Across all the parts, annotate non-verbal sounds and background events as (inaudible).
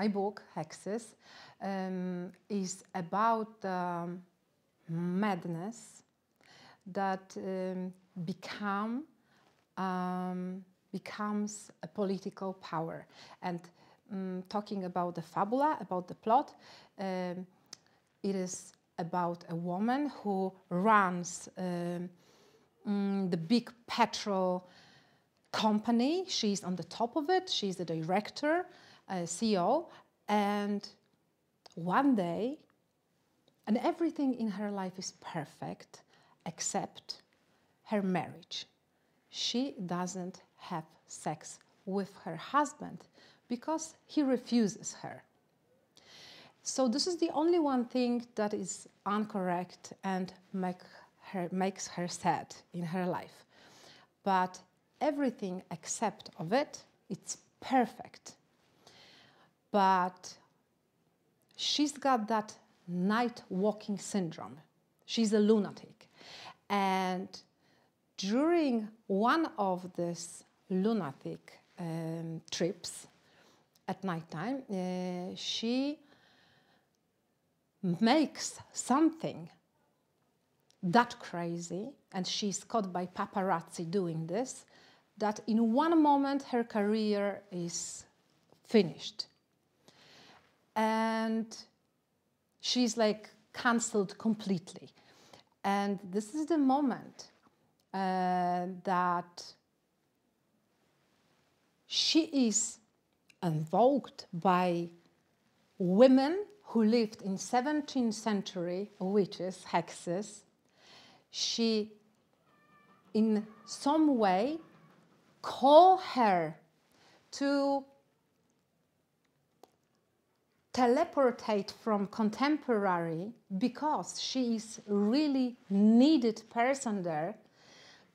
my book, Hexes, um, is about um, madness that um, become um, becomes a political power. And mm, talking about the fabula, about the plot, um, it is about a woman who runs um, mm, the big petrol company. She's on the top of it. She's the director. Uh, CEO. And one day, and everything in her life is perfect except her marriage. She doesn't have sex with her husband because he refuses her. So this is the only one thing that is incorrect and make her, makes her sad in her life. But everything except of it, it's perfect but she's got that night walking syndrome. She's a lunatic. And during one of these lunatic um, trips at nighttime, uh, she makes something that crazy, and she's caught by paparazzi doing this, that in one moment her career is finished and she's like cancelled completely. And this is the moment uh, that she is invoked by women who lived in 17th century witches, hexes. She, in some way, call her to teleportate from contemporary because she is really needed person there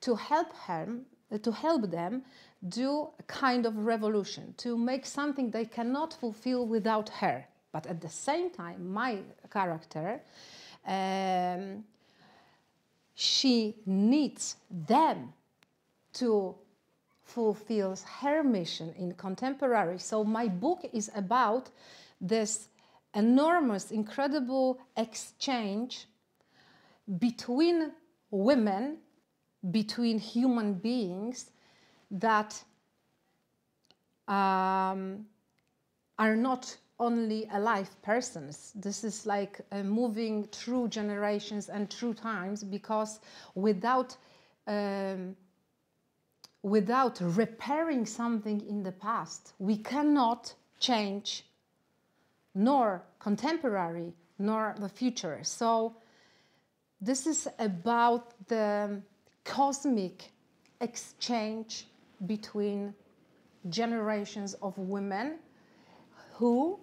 to help her uh, to help them do a kind of revolution to make something they cannot fulfill without her but at the same time my character um, she needs them to fulfill her mission in contemporary so my book is about this enormous, incredible exchange between women, between human beings that um, are not only alive persons. This is like uh, moving through generations and through times because without um, without repairing something in the past, we cannot change nor contemporary, nor the future. So this is about the cosmic exchange between generations of women who,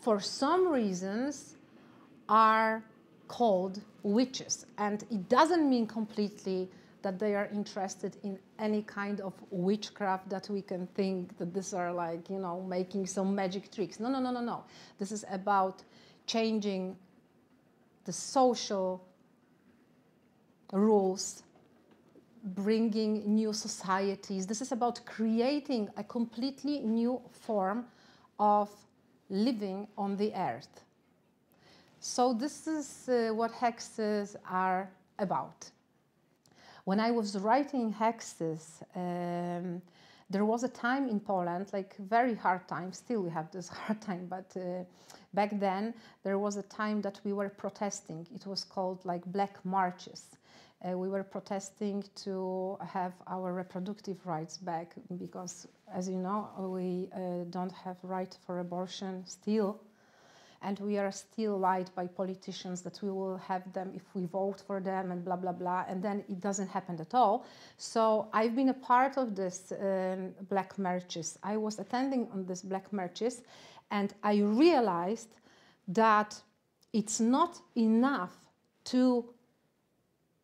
for some reasons, are called witches. And it doesn't mean completely that they are interested in any kind of witchcraft that we can think that these are like, you know, making some magic tricks. No, no, no, no, no. This is about changing the social rules, bringing new societies. This is about creating a completely new form of living on the earth. So this is uh, what hexes are about. When I was writing Hexes, um, there was a time in Poland, like very hard time, still we have this (laughs) hard time, but uh, back then there was a time that we were protesting. It was called like black marches. Uh, we were protesting to have our reproductive rights back because, as you know, we uh, don't have right for abortion still and we are still lied by politicians that we will have them if we vote for them and blah blah blah and then it doesn't happen at all so i've been a part of this um, black marches i was attending on this black marches and i realized that it's not enough to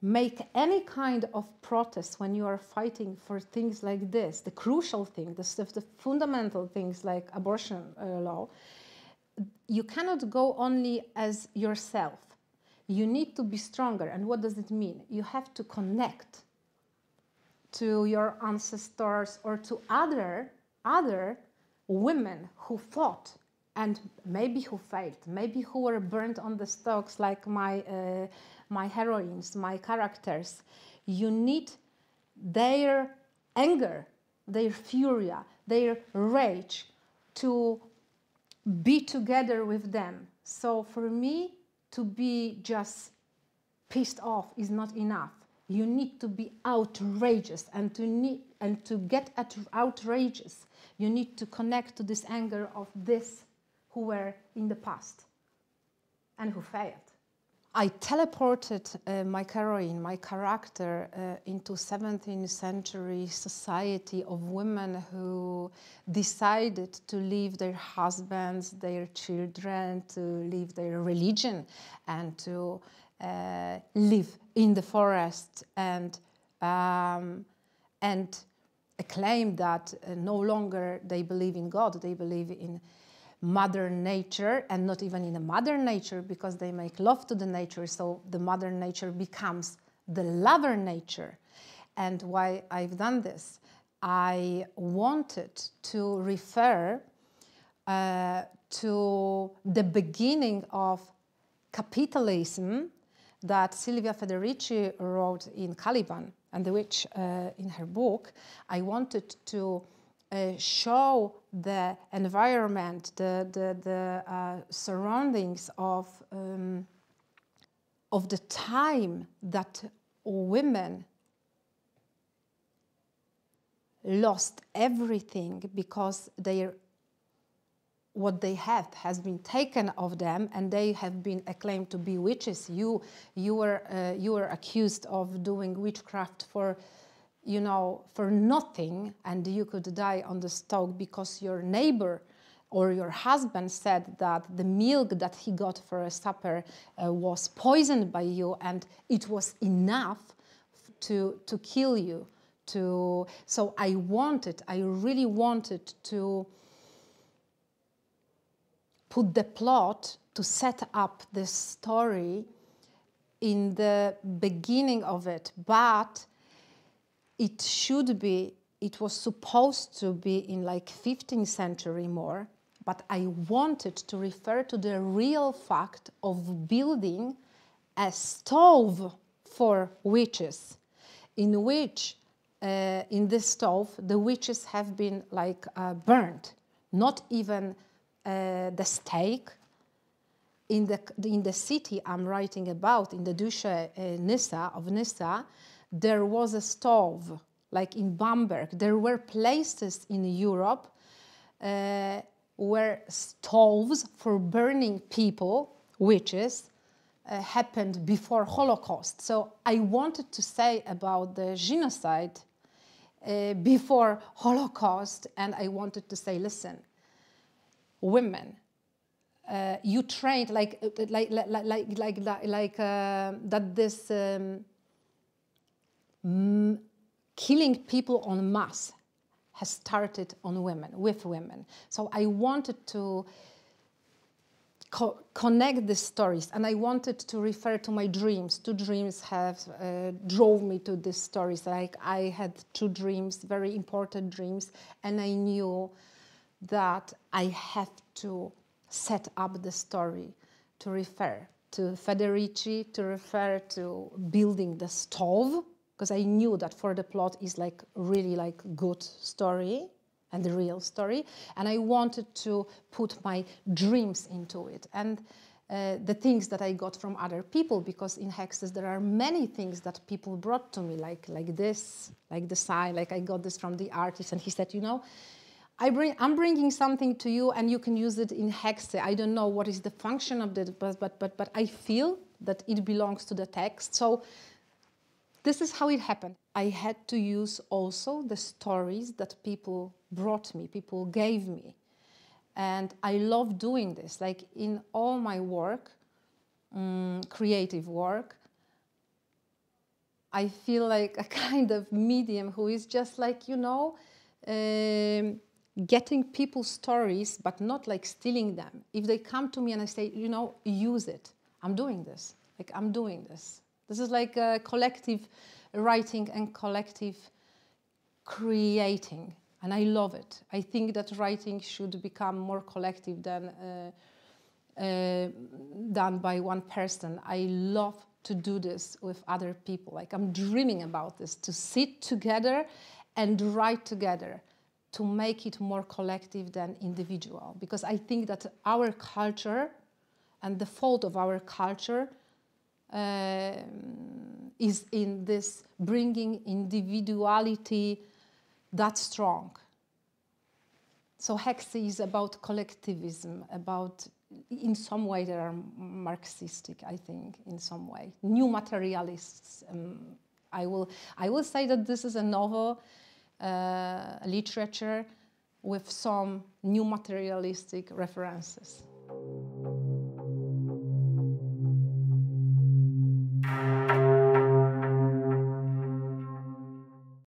make any kind of protest when you are fighting for things like this the crucial thing the, the fundamental things like abortion uh, law you cannot go only as yourself. You need to be stronger. And what does it mean? You have to connect to your ancestors or to other other women who fought and maybe who failed, maybe who were burnt on the stocks like my uh, my heroines, my characters. You need their anger, their fury, their rage to be together with them. So for me, to be just pissed off is not enough. You need to be outrageous and to need and to get at outrageous. You need to connect to this anger of this who were in the past and who failed. I teleported uh, my heroine, my character, uh, into 17th century society of women who decided to leave their husbands, their children, to leave their religion, and to uh, live in the forest and um, and claim that uh, no longer they believe in God, they believe in mother nature and not even in a mother nature because they make love to the nature so the mother nature becomes the lover nature and why i've done this i wanted to refer uh, to the beginning of capitalism that Silvia Federici wrote in Caliban and the witch uh, in her book, I wanted to uh, show the environment, the, the, the uh, surroundings of, um, of the time that women lost everything because their what they have has been taken of them and they have been acclaimed to be witches you you were uh, you were accused of doing witchcraft for you know, for nothing and you could die on the stove because your neighbor or your husband said that the milk that he got for a supper uh, was poisoned by you and it was enough to, to kill you. To, so I wanted, I really wanted to put the plot to set up this story in the beginning of it, but it should be, it was supposed to be in like 15th century more, but I wanted to refer to the real fact of building a stove for witches, in which uh, in this stove the witches have been like uh, burned, not even uh, the stake. In the, in the city I'm writing about, in the Dusha uh, Nisa of Nisa, there was a stove, like in Bamberg. There were places in Europe uh, where stoves for burning people, witches, uh, happened before Holocaust. So I wanted to say about the genocide uh, before Holocaust, and I wanted to say, listen, women, uh, you trained like uh, like like like like, like, uh, that this. Um, Mm, killing people en masse has started on women, with women. So I wanted to co connect these stories and I wanted to refer to my dreams. Two dreams have uh, drove me to these stories. Like I had two dreams, very important dreams, and I knew that I have to set up the story to refer to Federici, to refer to building the stove, because I knew that for the plot is like really like good story and the real story, and I wanted to put my dreams into it and. Uh, the things that I got from other people, because in Hexes there are many things that people brought to me, like like this, like the sign, like I got this from the artist, and he said, you know, I bring, I'm bringing something to you, and you can use it in Hexe. I don't know what is the function of it, but but but, but I feel that it belongs to the text. So this is how it happened. I had to use also the stories that people brought me, people gave me. And I love doing this. Like in all my work, um, creative work, I feel like a (laughs) kind of medium who is just like, you know, um, getting people's stories, but not like stealing them. If they come to me and I say, you know, use it, I'm doing this. Like, I'm doing this. This is like a uh, collective writing and collective creating. And I love it. I think that writing should become more collective than uh, uh, done by one person. I love to do this with other people. Like I'm dreaming about this, to sit together and write together to make it more collective than individual. Because I think that our culture and the fault of our culture um, is in this bringing individuality that strong. So Hexi is about collectivism, about in some way they are Marxistic, I think, in some way. New materialists. Um, I will I will say that this is a novel uh, literature with some new materialistic references.